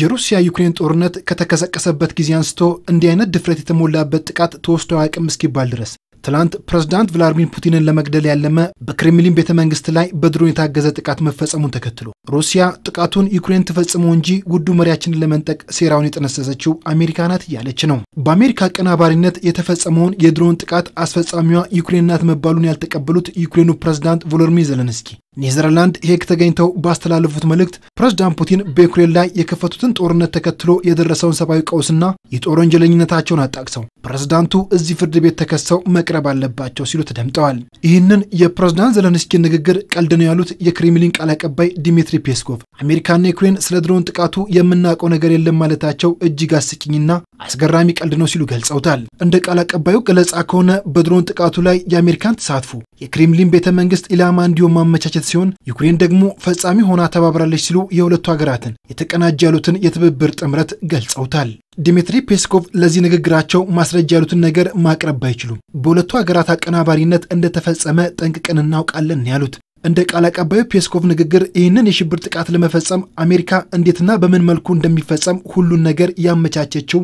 የሩሲያ ዩክሬን ጦርነት ከተቀሰቀሰበት ጊዜ አንስቶ እንዲህ አይነት ድፍረት የተሞላበት ጥቃት ተወስዶ አያውቅም እስኪባል ድረስ ትላንት ፕሬዝዳንት ቭላድሚር ፑቲንን ለመግደል ያለመ በክሬምሊን ቤተ መንግስት ላይ በድሮን የታገዘ ጥቃት መፈጸሙን ተከትሎ ሩሲያ ጥቃቱን ዩክሬን ትፈጽመው እንጂ ውዱ መሪያችንን ለመንጠቅ ሴራውን የጠነሰሰችው አሜሪካ ናት እያለች ነው። በአሜሪካ አቀናባሪነት የተፈጸመውን የድሮን ጥቃት አስፈጻሚዋ ዩክሬን ናት መባሉን ያልተቀበሉት ዩክሬኑ ፕሬዝዳንት ቮሎድሚር ዘለንስኪ ኔዘርላንድ ሄግ ተገኝተው ባስተላለፉት መልእክት ፕሬዝዳንት ፑቲን በዩክሬን ላይ የከፈቱትን ጦርነት ተከትሎ የደረሰውን ሰብአዊ ቀውስና የጦር ወንጀለኝነታቸውን አጣቅሰው ፕሬዚዳንቱ እዚህ ፍርድ ቤት ተከሰው መቅረብ አለባቸው ሲሉ ተደምጠዋል። ይህንን የፕሬዝዳንት ዘለንስኪ ንግግር ቀልድ ነው ያሉት የክሬምሊን ቃል አቀባይ ዲሚትሪ ፔስኮቭ አሜሪካና ዩክሬን ስለ ድሮን ጥቃቱ የምናውቀው ነገር የለም ማለታቸው እጅግ አስቂኝና አስገራሚ ቀልድ ነው ሲሉ ገልጸውታል። እንደ ቃል አቀባዩ ገለጻ ከሆነ በድሮን ጥቃቱ ላይ የአሜሪካን ተሳትፎ የክሬምሊን ቤተ መንግስት ኢላማ እንዲሆን ማመቻቸት ሲሆን ዩክሬን ደግሞ ፈጻሚ ሆና ተባብራለች ሲሉ የሁለቱ ሀገራትን የተቀናጀ ያሉትን የትብብር ጥምረት ገልጸውታል። ዲሚትሪ ፔስኮቭ ለዚህ ንግግራቸው ማስረጃ ያሉትን ነገር ማቅረብ ባይችሉም በሁለቱ ሀገራት አቀናባሪነት እንደተፈጸመ ጠንቅቀን እናውቃለን ያሉት እንደ ቃል አቀባዩ ፔስኮቭ ንግግር ይህንን የሽብር ጥቃት ለመፈጸም አሜሪካ እንዴትና በምን መልኩ እንደሚፈጸም ሁሉን ነገር ያመቻቸችው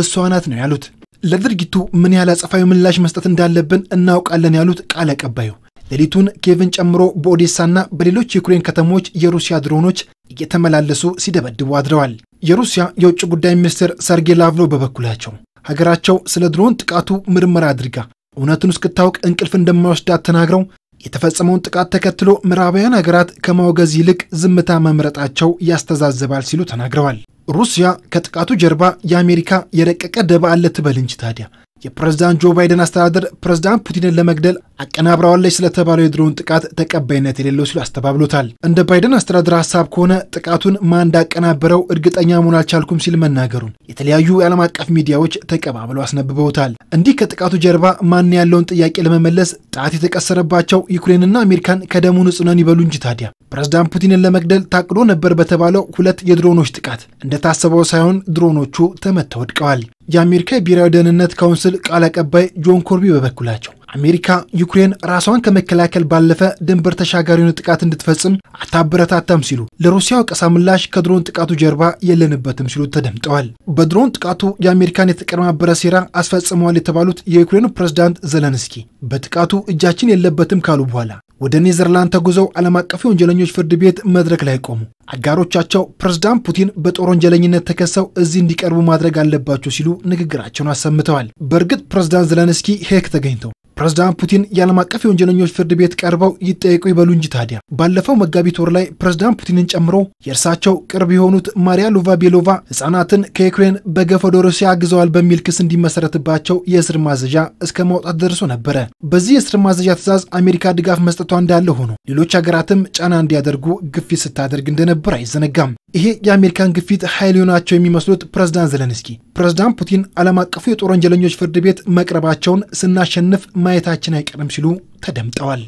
እሷ ናት ነው ያሉት። ለድርጊቱ ምን ያህል አጸፋዊ ምላሽ መስጠት እንዳለብን እናውቃለን ያሉት ቃል አቀባዩ ሌሊቱን ኬቭን ጨምሮ በኦዴሳና በሌሎች የዩክሬን ከተሞች የሩሲያ ድሮኖች እየተመላለሱ ሲደበድቡ አድረዋል። የሩሲያ የውጭ ጉዳይ ሚኒስትር ሰርጌይ ላቭሮቭ በበኩላቸው ሀገራቸው ስለ ድሮን ጥቃቱ ምርመራ አድርጋ እውነቱን እስክታውቅ እንቅልፍ እንደማይወስዳት ተናግረው የተፈጸመውን ጥቃት ተከትሎ ምዕራባውያን ሀገራት ከማውገዝ ይልቅ ዝምታ መምረጣቸው ያስተዛዝባል ሲሉ ተናግረዋል። ሩሲያ ከጥቃቱ ጀርባ የአሜሪካ የረቀቀ ደባ አለ ትበል እንጂ ታዲያ የፕሬዝዳንት ጆ ባይደን አስተዳደር ፕሬዝዳንት ፑቲንን ለመግደል አቀናብረዋለች ስለተባለው የድሮን ጥቃት ተቀባይነት የሌለው ሲሉ አስተባብሎታል። እንደ ባይደን አስተዳደር ሀሳብ ከሆነ ጥቃቱን ማን እንዳቀናበረው እርግጠኛ መሆን አልቻልኩም ሲል መናገሩን የተለያዩ የዓለም አቀፍ ሚዲያዎች ተቀባብለው አስነብበውታል። እንዲህ ከጥቃቱ ጀርባ ማን ያለውን ጥያቄ ለመመለስ ጣት የተቀሰረባቸው ዩክሬንና አሜሪካን ከደሙ ንጹህ ነን ይበሉ እንጂ ታዲያ ፕሬዝዳንት ፑቲንን ለመግደል ታቅዶ ነበር በተባለው ሁለት የድሮኖች ጥቃት እንደታሰበው ሳይሆን ድሮኖቹ ተመተው ወድቀዋል። የአሜሪካ የብሔራዊ ደህንነት ካውንስል ቃል አቀባይ ጆን ኮርቢ በበኩላቸው አሜሪካ ዩክሬን ራሷን ከመከላከል ባለፈ ድንበር ተሻጋሪውን ጥቃት እንድትፈጽም አታበረታታም ሲሉ ለሩሲያ ወቀሳ ምላሽ ከድሮን ጥቃቱ ጀርባ የለንበትም ሲሉ ተደምጠዋል። በድሮን ጥቃቱ የአሜሪካን የተቀነባበረ ሴራ አስፈጽመዋል የተባሉት የዩክሬኑ ፕሬዝዳንት ዘለንስኪ በጥቃቱ እጃችን የለበትም ካሉ በኋላ ወደ ኔዘርላንድ ተጉዘው ዓለም አቀፍ የወንጀለኞች ፍርድ ቤት መድረክ ላይ ቆሙ። አጋሮቻቸው ፕሬዝዳንት ፑቲን በጦር ወንጀለኝነት ተከሰው እዚህ እንዲቀርቡ ማድረግ አለባቸው ሲሉ ንግግራቸውን አሰምተዋል። በእርግጥ ፕሬዝዳንት ዘለንስኪ ሄክ ተገኝተው ፕሬዝዳንት ፑቲን የዓለም አቀፍ የወንጀለኞች ፍርድ ቤት ቀርበው ይጠየቁ ይበሉ እንጂ ታዲያ ባለፈው መጋቢት ወር ላይ ፕሬዝዳንት ፑቲንን ጨምሮ የእርሳቸው ቅርብ የሆኑት ማሪያ ሉቫ ቤሎቫ ሕጻናትን ከዩክሬን በገፍ ወደ ሩሲያ አግዘዋል በሚል ክስ እንዲመሰረትባቸው የእስር ማዘዣ እስከ ማውጣት ደርሶ ነበረ። በዚህ የእስር ማዘዣ ትዕዛዝ አሜሪካ ድጋፍ መስጠቷ እንዳለ ሆኖ ሌሎች ሀገራትም ጫና እንዲያደርጉ ግፊት ስታደርግ እንደነበር አይዘነጋም። ይሄ የአሜሪካን ግፊት ኃይል የሆናቸው የሚመስሉት ፕሬዝዳንት ዘለንስኪ ፕሬዝዳንት ፑቲን ዓለም አቀፉ የጦር ወንጀለኞች ፍርድ ቤት መቅረባቸውን ስናሸንፍ ማየታችን አይቀርም ሲሉ ተደምጠዋል።